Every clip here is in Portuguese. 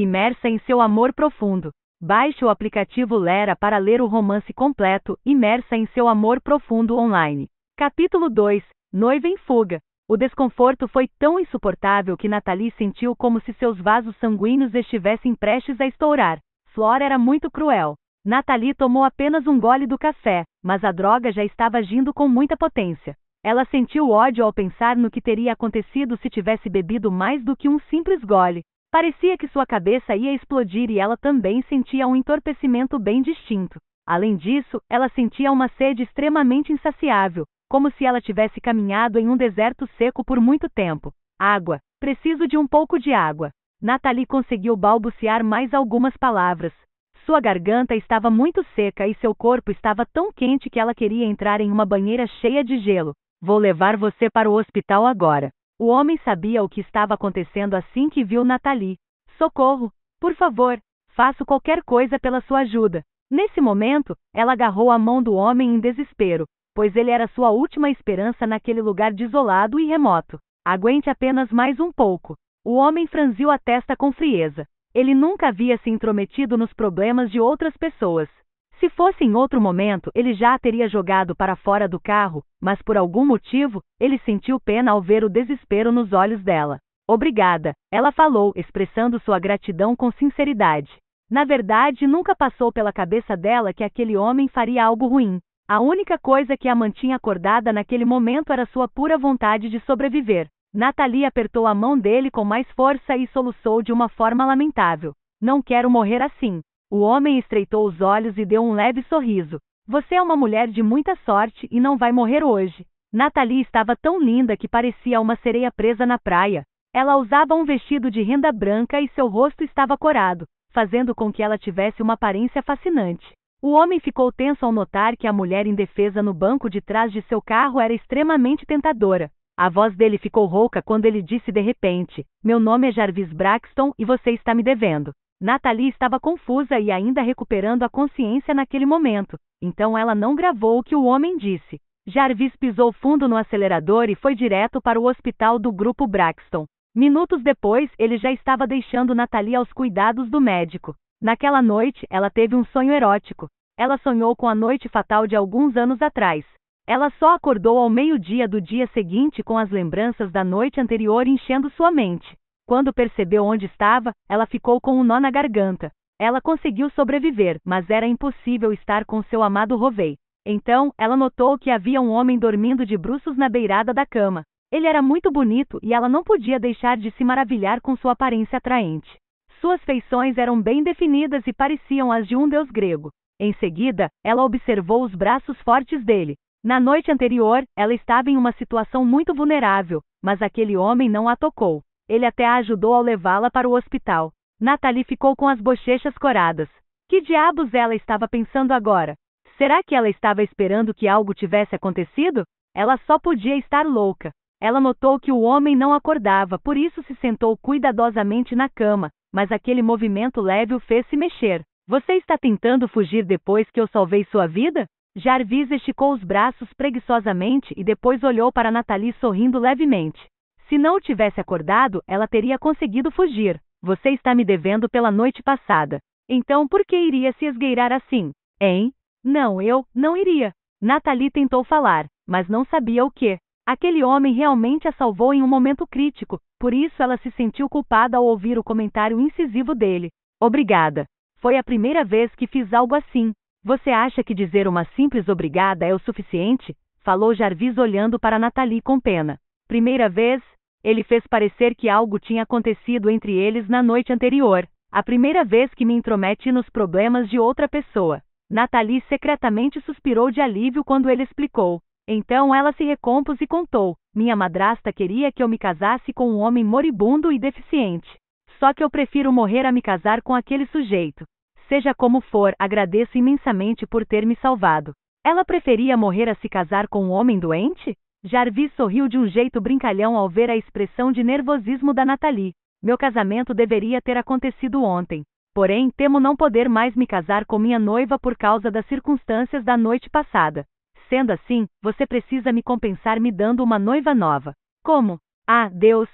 Imersa em seu amor profundo. Baixe o aplicativo Lera para ler o romance completo, Imersa em seu amor profundo online. Capítulo 2 Noiva em fuga. O desconforto foi tão insuportável que Nathalie sentiu como se seus vasos sanguíneos estivessem prestes a estourar. Flora era muito cruel. Nathalie tomou apenas um gole do café, mas a droga já estava agindo com muita potência. Ela sentiu ódio ao pensar no que teria acontecido se tivesse bebido mais do que um simples gole. Parecia que sua cabeça ia explodir e ela também sentia um entorpecimento bem distinto. Além disso, ela sentia uma sede extremamente insaciável, como se ela tivesse caminhado em um deserto seco por muito tempo. Água. Preciso de um pouco de água. Natalie conseguiu balbuciar mais algumas palavras. Sua garganta estava muito seca e seu corpo estava tão quente que ela queria entrar em uma banheira cheia de gelo. Vou levar você para o hospital agora. O homem sabia o que estava acontecendo assim que viu Nathalie. Socorro! Por favor, faço qualquer coisa pela sua ajuda. Nesse momento, ela agarrou a mão do homem em desespero, pois ele era sua última esperança naquele lugar desolado e remoto. Aguente apenas mais um pouco. O homem franziu a testa com frieza. Ele nunca havia se intrometido nos problemas de outras pessoas. Se fosse em outro momento, ele já a teria jogado para fora do carro, mas por algum motivo, ele sentiu pena ao ver o desespero nos olhos dela. Obrigada, ela falou, expressando sua gratidão com sinceridade. Na verdade, nunca passou pela cabeça dela que aquele homem faria algo ruim. A única coisa que a mantinha acordada naquele momento era sua pura vontade de sobreviver. Natalie apertou a mão dele com mais força e soluçou de uma forma lamentável. Não quero morrer assim. O homem estreitou os olhos e deu um leve sorriso. Você é uma mulher de muita sorte e não vai morrer hoje. Nathalie estava tão linda que parecia uma sereia presa na praia. Ela usava um vestido de renda branca e seu rosto estava corado, fazendo com que ela tivesse uma aparência fascinante. O homem ficou tenso ao notar que a mulher indefesa no banco de trás de seu carro era extremamente tentadora. A voz dele ficou rouca quando ele disse de repente: Meu nome é Jarvis Braxton e você está me devendo. Natalie estava confusa e ainda recuperando a consciência naquele momento, então ela não gravou o que o homem disse. Jarvis pisou fundo no acelerador e foi direto para o hospital do grupo Braxton. Minutos depois, ele já estava deixando Natalie aos cuidados do médico. Naquela noite, ela teve um sonho erótico. Ela sonhou com a noite fatal de alguns anos atrás. Ela só acordou ao meio-dia do dia seguinte com as lembranças da noite anterior enchendo sua mente. Quando percebeu onde estava, ela ficou com um nó na garganta. Ela conseguiu sobreviver, mas era impossível estar com seu amado Rovei. Então, ela notou que havia um homem dormindo de bruços na beirada da cama. Ele era muito bonito e ela não podia deixar de se maravilhar com sua aparência atraente. Suas feições eram bem definidas e pareciam as de um deus grego. Em seguida, ela observou os braços fortes dele. Na noite anterior, ela estava em uma situação muito vulnerável, mas aquele homem não a tocou. Ele até a ajudou ao levá-la para o hospital. Natalie ficou com as bochechas coradas. Que diabos ela estava pensando agora? Será que ela estava esperando que algo tivesse acontecido? Ela só podia estar louca. Ela notou que o homem não acordava, por isso se sentou cuidadosamente na cama, mas aquele movimento leve o fez se mexer. Você está tentando fugir depois que eu salvei sua vida? Jarvis esticou os braços preguiçosamente e depois olhou para Natalie sorrindo levemente. Se não o tivesse acordado, ela teria conseguido fugir. Você está me devendo pela noite passada. Então por que iria se esgueirar assim? Hein? Não, eu não iria. Nathalie tentou falar, mas não sabia o que. Aquele homem realmente a salvou em um momento crítico, por isso ela se sentiu culpada ao ouvir o comentário incisivo dele. Obrigada. Foi a primeira vez que fiz algo assim. Você acha que dizer uma simples obrigada é o suficiente? Falou Jarvis olhando para Nathalie com pena. Primeira vez, ele fez parecer que algo tinha acontecido entre eles na noite anterior, a primeira vez que me intromete nos problemas de outra pessoa. Nathalie secretamente suspirou de alívio quando ele explicou. Então ela se recompôs e contou: Minha madrasta queria que eu me casasse com um homem moribundo e deficiente. Só que eu prefiro morrer a me casar com aquele sujeito. Seja como for, agradeço imensamente por ter me salvado. Ela preferia morrer a se casar com um homem doente? Jarvis sorriu de um jeito brincalhão ao ver a expressão de nervosismo da Nathalie. Meu casamento deveria ter acontecido ontem. Porém, temo não poder mais me casar com minha noiva por causa das circunstâncias da noite passada. Sendo assim, você precisa me compensar me dando uma noiva nova. Como? Ah, Deus!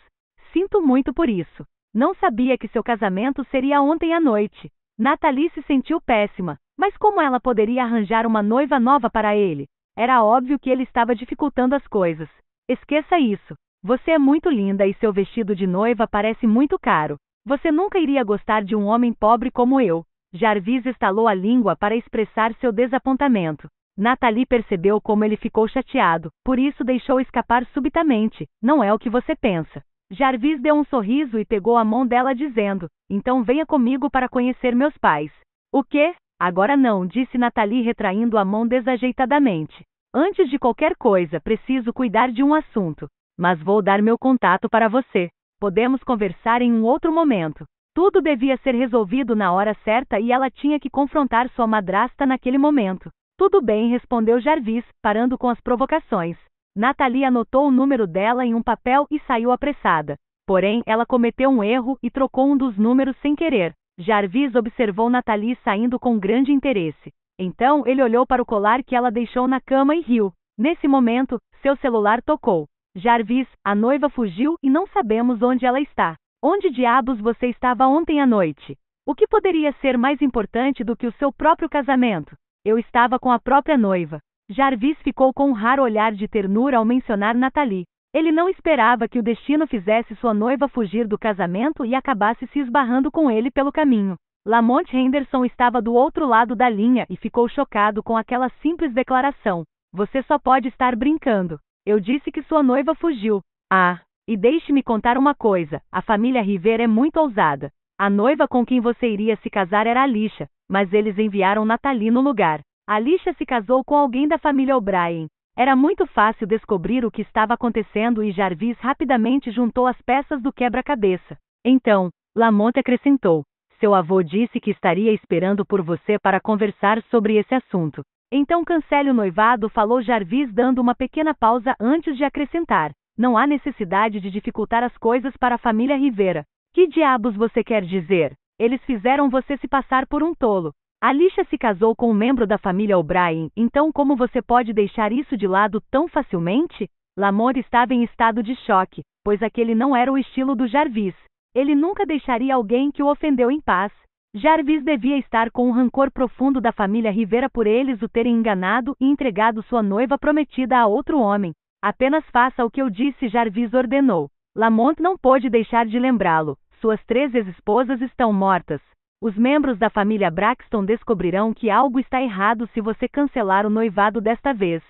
Sinto muito por isso. Não sabia que seu casamento seria ontem à noite. Nathalie se sentiu péssima, mas como ela poderia arranjar uma noiva nova para ele? Era óbvio que ele estava dificultando as coisas. Esqueça isso. Você é muito linda e seu vestido de noiva parece muito caro. Você nunca iria gostar de um homem pobre como eu. Jarvis estalou a língua para expressar seu desapontamento. Natalie percebeu como ele ficou chateado, por isso deixou escapar subitamente. Não é o que você pensa. Jarvis deu um sorriso e pegou a mão dela dizendo: Então venha comigo para conhecer meus pais. O quê? Agora não, disse Nathalie retraindo a mão desajeitadamente. Antes de qualquer coisa, preciso cuidar de um assunto. Mas vou dar meu contato para você. Podemos conversar em um outro momento. Tudo devia ser resolvido na hora certa e ela tinha que confrontar sua madrasta naquele momento. Tudo bem, respondeu Jarvis, parando com as provocações. Nathalie anotou o número dela em um papel e saiu apressada. Porém, ela cometeu um erro e trocou um dos números sem querer. Jarvis observou Nathalie saindo com grande interesse. Então ele olhou para o colar que ela deixou na cama e riu. Nesse momento, seu celular tocou. Jarvis, a noiva fugiu e não sabemos onde ela está. Onde diabos você estava ontem à noite? O que poderia ser mais importante do que o seu próprio casamento? Eu estava com a própria noiva. Jarvis ficou com um raro olhar de ternura ao mencionar Nathalie. Ele não esperava que o destino fizesse sua noiva fugir do casamento e acabasse se esbarrando com ele pelo caminho. Lamont Henderson estava do outro lado da linha e ficou chocado com aquela simples declaração. Você só pode estar brincando. Eu disse que sua noiva fugiu. Ah, e deixe-me contar uma coisa: a família Rivera é muito ousada. A noiva com quem você iria se casar era Alicia, mas eles enviaram Nathalie no lugar. Alicia se casou com alguém da família O'Brien. Era muito fácil descobrir o que estava acontecendo e Jarvis rapidamente juntou as peças do quebra-cabeça. Então, Lamonte acrescentou: Seu avô disse que estaria esperando por você para conversar sobre esse assunto. Então cancele o noivado, falou Jarvis, dando uma pequena pausa antes de acrescentar. Não há necessidade de dificultar as coisas para a família Rivera. Que diabos você quer dizer? Eles fizeram você se passar por um tolo. Alicia se casou com um membro da família O'Brien, então como você pode deixar isso de lado tão facilmente? Lamont estava em estado de choque, pois aquele não era o estilo do Jarvis. Ele nunca deixaria alguém que o ofendeu em paz. Jarvis devia estar com um rancor profundo da família Rivera por eles o terem enganado e entregado sua noiva prometida a outro homem. Apenas faça o que eu disse, Jarvis ordenou. Lamont não pôde deixar de lembrá-lo. Suas três ex-esposas estão mortas. Os membros da família Braxton descobrirão que algo está errado se você cancelar o noivado desta vez.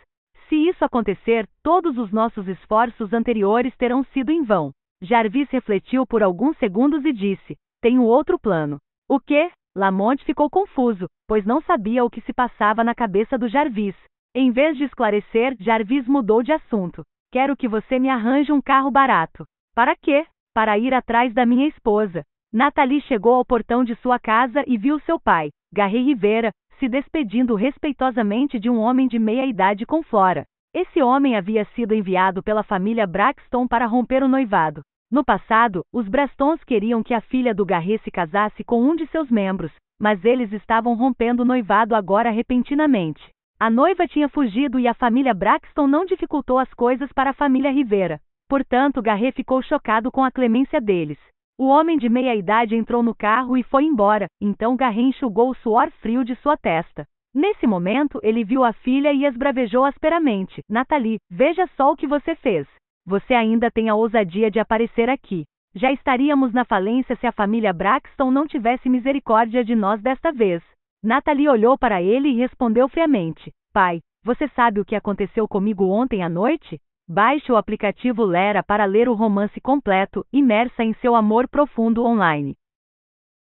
Se isso acontecer, todos os nossos esforços anteriores terão sido em vão. Jarvis refletiu por alguns segundos e disse: Tenho outro plano. O quê? Lamont ficou confuso, pois não sabia o que se passava na cabeça do Jarvis. Em vez de esclarecer, Jarvis mudou de assunto. Quero que você me arranje um carro barato. Para quê? Para ir atrás da minha esposa. Nathalie chegou ao portão de sua casa e viu seu pai, Garry Rivera, se despedindo respeitosamente de um homem de meia idade com Flora. Esse homem havia sido enviado pela família Braxton para romper o noivado. No passado, os Brastons queriam que a filha do Garret se casasse com um de seus membros, mas eles estavam rompendo o noivado agora repentinamente. A noiva tinha fugido e a família Braxton não dificultou as coisas para a família Rivera. Portanto, Garret ficou chocado com a clemência deles. O homem de meia idade entrou no carro e foi embora, então Garrin enxugou o suor frio de sua testa. Nesse momento, ele viu a filha e esbravejou asperamente: Nathalie, veja só o que você fez. Você ainda tem a ousadia de aparecer aqui. Já estaríamos na falência se a família Braxton não tivesse misericórdia de nós desta vez. Nathalie olhou para ele e respondeu friamente: Pai, você sabe o que aconteceu comigo ontem à noite? Baixe o aplicativo Lera para ler o romance completo, imersa em seu amor profundo online.